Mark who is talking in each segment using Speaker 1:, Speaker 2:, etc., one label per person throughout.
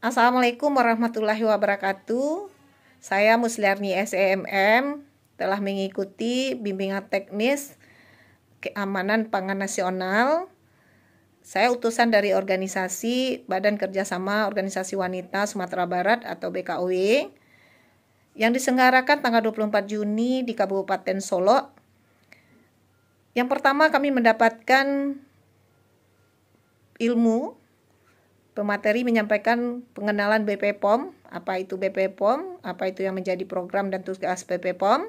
Speaker 1: Assalamualaikum warahmatullahi wabarakatuh. Saya Musliarni SEMM telah mengikuti bimbingan teknis keamanan pangan nasional. Saya utusan dari organisasi Badan Kerjasama Organisasi Wanita Sumatera Barat atau BKOW e, yang disenggarakan tanggal 24 Juni di Kabupaten Solo. Yang pertama kami mendapatkan ilmu Pemateri menyampaikan pengenalan BP POM, apa itu BP POM, apa itu yang menjadi program dan tugas BP POM.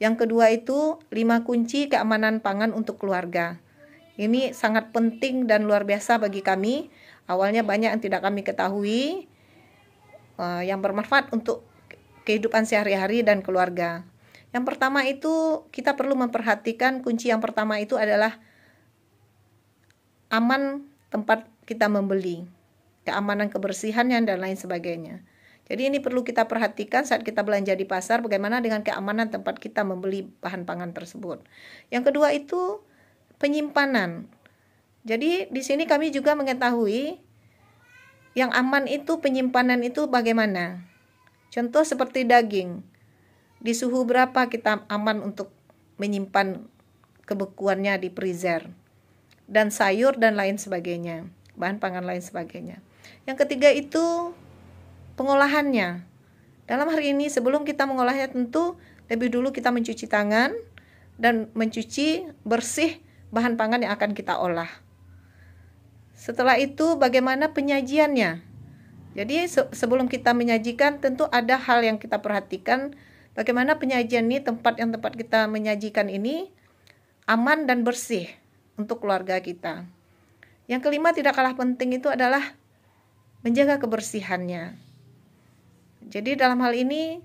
Speaker 1: Yang kedua itu lima kunci keamanan pangan untuk keluarga. Ini sangat penting dan luar biasa bagi kami. Awalnya banyak yang tidak kami ketahui eh, yang bermanfaat untuk kehidupan sehari-hari dan keluarga. Yang pertama itu kita perlu memperhatikan kunci yang pertama itu adalah aman tempat kita membeli keamanan kebersihannya dan lain sebagainya. Jadi ini perlu kita perhatikan saat kita belanja di pasar bagaimana dengan keamanan tempat kita membeli bahan pangan tersebut. Yang kedua itu penyimpanan. Jadi di sini kami juga mengetahui yang aman itu penyimpanan itu bagaimana. Contoh seperti daging. Di suhu berapa kita aman untuk menyimpan kebekuannya di freezer. Dan sayur dan lain sebagainya, bahan pangan lain sebagainya. Yang ketiga itu pengolahannya. Dalam hari ini sebelum kita mengolahnya tentu lebih dulu kita mencuci tangan dan mencuci bersih bahan pangan yang akan kita olah. Setelah itu bagaimana penyajiannya? Jadi se sebelum kita menyajikan tentu ada hal yang kita perhatikan bagaimana penyajian ini tempat yang tempat kita menyajikan ini aman dan bersih untuk keluarga kita. Yang kelima tidak kalah penting itu adalah menjaga kebersihannya. Jadi dalam hal ini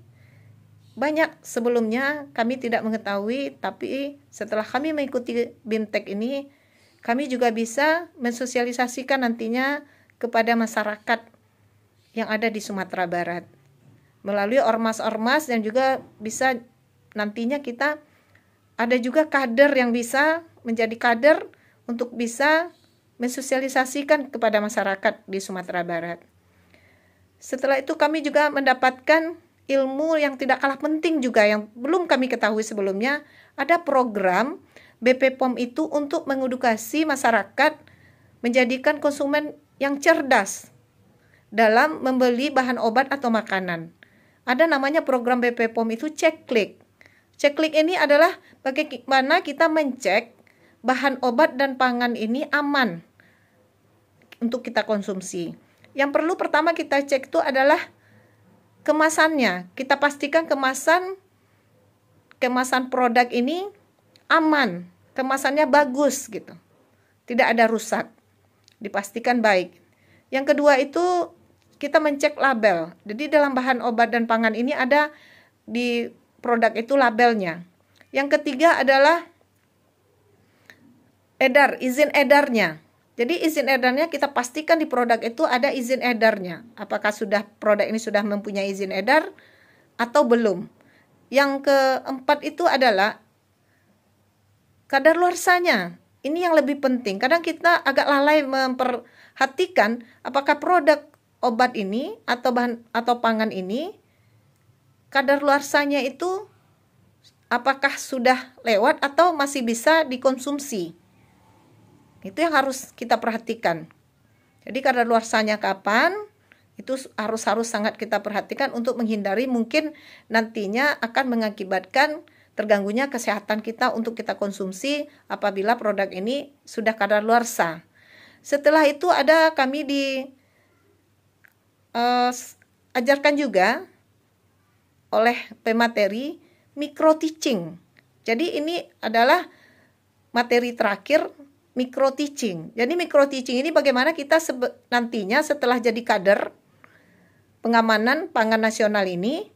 Speaker 1: banyak sebelumnya kami tidak mengetahui tapi setelah kami mengikuti BIMTEK ini kami juga bisa mensosialisasikan nantinya kepada masyarakat yang ada di Sumatera Barat melalui ormas-ormas dan juga bisa nantinya kita ada juga kader yang bisa menjadi kader untuk bisa mensosialisasikan kepada masyarakat di Sumatera Barat. Setelah itu kami juga mendapatkan ilmu yang tidak kalah penting juga yang belum kami ketahui sebelumnya, ada program BP POM itu untuk mengedukasi masyarakat menjadikan konsumen yang cerdas dalam membeli bahan obat atau makanan. Ada namanya program BP POM itu ceklik. Ceklik ini adalah bagaimana kita mencek bahan obat dan pangan ini aman untuk kita konsumsi. Yang perlu pertama kita cek itu adalah kemasannya. Kita pastikan kemasan kemasan produk ini aman, kemasannya bagus gitu. Tidak ada rusak. Dipastikan baik. Yang kedua itu kita mencek label. Jadi dalam bahan obat dan pangan ini ada di produk itu labelnya. Yang ketiga adalah edar, izin edarnya. Jadi izin edarnya kita pastikan di produk itu ada izin edarnya. Apakah sudah produk ini sudah mempunyai izin edar atau belum? Yang keempat itu adalah kadar luarsanya. Ini yang lebih penting. Kadang kita agak lalai memperhatikan apakah produk obat ini atau bahan atau pangan ini kadar luarsanya itu apakah sudah lewat atau masih bisa dikonsumsi. Itu yang harus kita perhatikan. Jadi kadar luarsanya kapan itu harus harus sangat kita perhatikan untuk menghindari mungkin nantinya akan mengakibatkan terganggunya kesehatan kita untuk kita konsumsi apabila produk ini sudah kadar luarsa. Setelah itu ada kami di uh, ajarkan juga oleh pemateri micro teaching. Jadi ini adalah materi terakhir micro teaching. Jadi micro teaching ini bagaimana kita nantinya setelah jadi kader pengamanan pangan nasional ini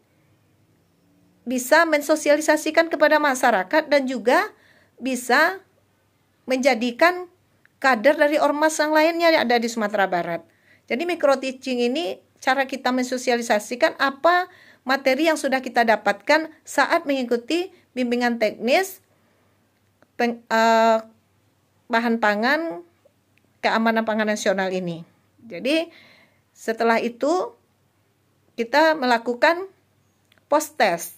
Speaker 1: bisa mensosialisasikan kepada masyarakat dan juga bisa menjadikan kader dari ormas yang lainnya yang ada di Sumatera Barat. Jadi micro teaching ini cara kita mensosialisasikan apa materi yang sudah kita dapatkan saat mengikuti bimbingan teknis peng, uh, bahan pangan keamanan pangan nasional ini. Jadi setelah itu kita melakukan post test.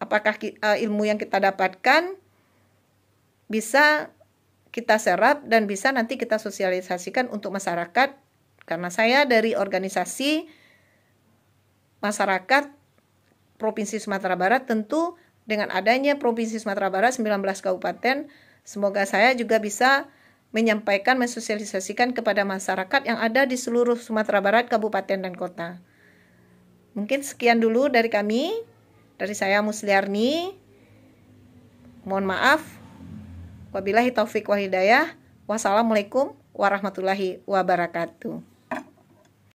Speaker 1: Apakah eh, ilmu yang kita dapatkan bisa kita serap dan bisa nanti kita sosialisasikan untuk masyarakat karena saya dari organisasi masyarakat Provinsi Sumatera Barat tentu dengan adanya Provinsi Sumatera Barat 19 kabupaten Semoga saya juga bisa menyampaikan, mensosialisasikan kepada masyarakat yang ada di seluruh Sumatera Barat, kabupaten dan kota. Mungkin sekian dulu dari kami, dari saya Musliarni. Mohon maaf. Wabillahi taufik wa hidayah. Wassalamualaikum warahmatullahi wabarakatuh.